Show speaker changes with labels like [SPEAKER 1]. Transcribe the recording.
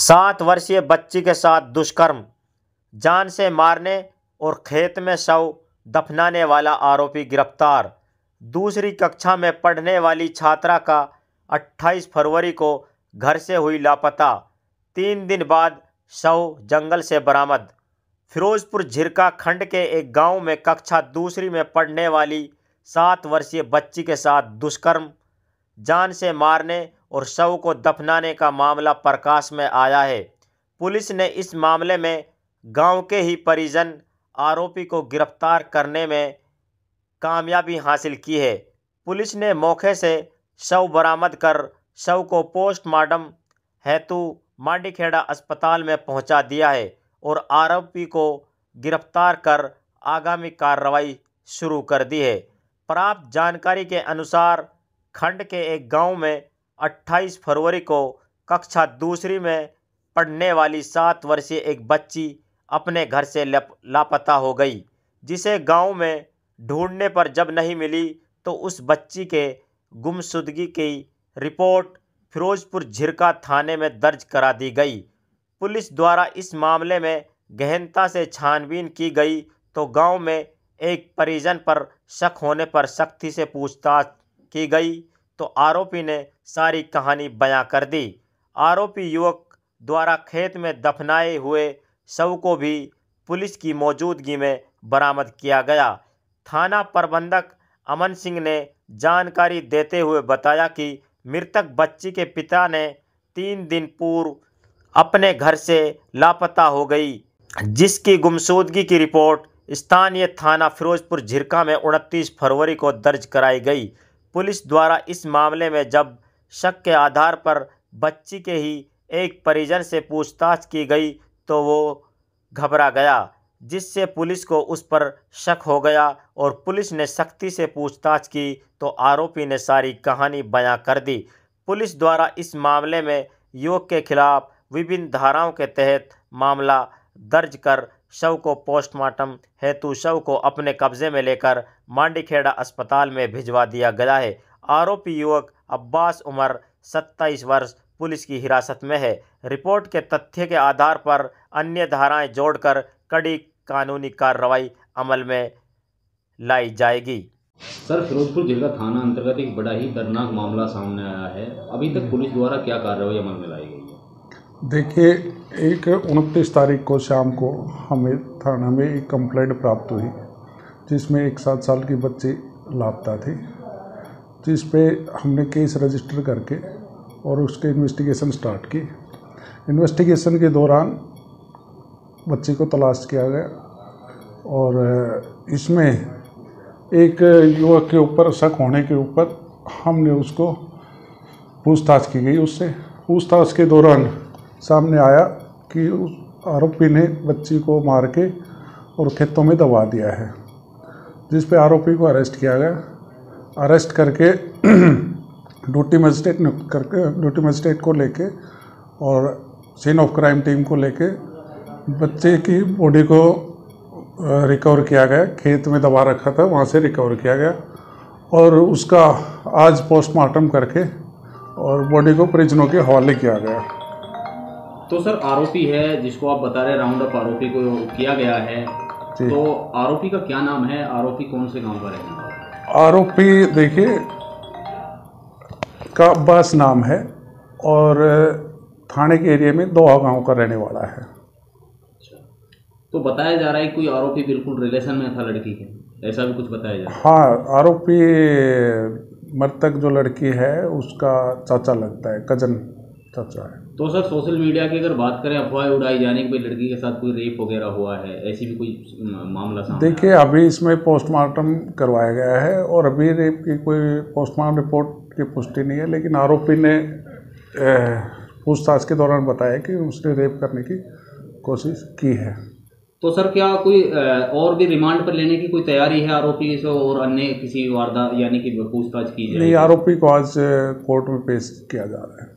[SPEAKER 1] सात वर्षीय बच्ची के साथ दुष्कर्म जान से मारने और खेत में शव दफनाने वाला आरोपी गिरफ्तार दूसरी कक्षा में पढ़ने वाली छात्रा का 28 फरवरी को घर से हुई लापता तीन दिन बाद शव जंगल से बरामद फिरोजपुर झिरका खंड के एक गांव में कक्षा दूसरी में पढ़ने वाली सात वर्षीय बच्ची के साथ दुष्कर्म जान से मारने और शव को दफनाने का मामला प्रकाश में आया है पुलिस ने इस मामले में गांव के ही परिजन आरोपी को गिरफ्तार करने में कामयाबी हासिल की है पुलिस ने मौके से शव बरामद कर शव को पोस्टमार्टम हेतु मांडीखेड़ा अस्पताल में पहुंचा दिया है और आरोपी को गिरफ्तार कर आगामी कार्रवाई शुरू कर दी है प्राप्त जानकारी के अनुसार खंड के एक गांव में 28 फरवरी को कक्षा दूसरी में पढ़ने वाली सात वर्षीय एक बच्ची अपने घर से लापता हो गई जिसे गांव में ढूंढने पर जब नहीं मिली तो उस बच्ची के गुमशुदगी की रिपोर्ट फिरोजपुर झिरका थाने में दर्ज करा दी गई पुलिस द्वारा इस मामले में गहनता से छानबीन की गई तो गांव में एक परिजन पर शक होने पर सख्ती से पूछताछ की गई तो आरोपी ने सारी कहानी बयां कर दी आरोपी युवक द्वारा खेत में दफनाए हुए शव को भी पुलिस की मौजूदगी में बरामद किया गया थाना प्रबंधक अमन सिंह ने जानकारी देते हुए बताया कि मृतक बच्ची के पिता ने तीन दिन पूर्व अपने घर से लापता हो गई जिसकी गुमशुदगी की रिपोर्ट स्थानीय थाना फिरोजपुर झिरका में उनतीस फरवरी को दर्ज कराई गई पुलिस द्वारा इस मामले में जब शक के आधार पर बच्ची के ही एक परिजन से पूछताछ की गई तो वो घबरा गया जिससे पुलिस को उस पर शक हो गया और पुलिस ने सख्ती से पूछताछ की तो आरोपी ने सारी कहानी बयां कर दी पुलिस द्वारा इस मामले में युवक के खिलाफ विभिन्न धाराओं के तहत मामला दर्ज कर शव को पोस्टमार्टम हेतु शव को अपने कब्जे में लेकर मांडीखेड़ा अस्पताल में भिजवा दिया गया है आरोपी युवक अब्बास उमर सत्ताईस वर्ष पुलिस की हिरासत में है रिपोर्ट के तथ्य के आधार पर अन्य धाराएं जोड़कर कड़ी कानूनी कार्रवाई अमल में लाई जाएगी सर फिरोजपुर जिला
[SPEAKER 2] थाना अंतर्गत एक बड़ा ही दर्दनाक मामला सामने आया है अभी तक पुलिस द्वारा क्या कार्रवाई अमल में लाई गई
[SPEAKER 3] देखिए एक उनतीस तारीख को शाम को हमें थाना में एक कंप्लेंट प्राप्त हुई जिसमें एक सात साल की बच्ची लापता थी जिस पे हमने केस रजिस्टर करके और उसके इन्वेस्टिगेशन स्टार्ट की इन्वेस्टिगेशन के दौरान बच्ची को तलाश किया गया और इसमें एक युवक के ऊपर शक होने के ऊपर हमने उसको पूछताछ की गई उससे पूछताछ के दौरान सामने आया कि उस आरोपी ने बच्ची को मार के और खेतों में दबा दिया है जिस पे आरोपी को अरेस्ट किया गया अरेस्ट करके ड्यूटी मजिस्ट्रेट नियुक्त करके ड्यूटी मजिस्ट्रेट को लेके और सीन ऑफ क्राइम टीम को लेके बच्चे की बॉडी को रिकवर किया गया खेत में दबा रखा था वहाँ से रिकवर किया गया और उसका आज पोस्टमार्टम करके और बॉडी को परिजनों के हवाले किया गया
[SPEAKER 2] तो सर आरोपी है जिसको आप बता रहे राउंड अप आरोपी को किया गया है तो आरोपी का क्या नाम है आरोपी कौन से गांव का रहने
[SPEAKER 3] आरोपी देखिए का अब्बास नाम है और थाने के एरिया में दोहा गांव का रहने वाला है अच्छा।
[SPEAKER 2] तो बताया जा रहा है कोई आरोपी बिल्कुल रिलेशन में था लड़की के ऐसा भी कुछ बताया जा रहा
[SPEAKER 3] है हाँ आरोपी मृतक जो लड़की है उसका चाचा लगता है कजन सच्चा है
[SPEAKER 2] तो सर सोशल मीडिया की अगर बात करें अफवाह उड़ाई जाने की लड़की के साथ कोई रेप वगैरह हुआ है ऐसी भी कोई मामला देखिए
[SPEAKER 3] अभी इसमें पोस्टमार्टम करवाया गया है और अभी रेप की कोई पोस्टमार्टम रिपोर्ट की पुष्टि नहीं है लेकिन आरोपी ने पूछताछ के दौरान बताया कि उसने रेप करने की कोशिश की है
[SPEAKER 2] तो सर क्या कोई और भी रिमांड पर लेने की कोई तैयारी है आरोपी से और अन्य किसी वारदात यानी कि पूछताछ की जाए नहीं
[SPEAKER 3] आरोपी को आज कोर्ट में पेश किया जा रहा है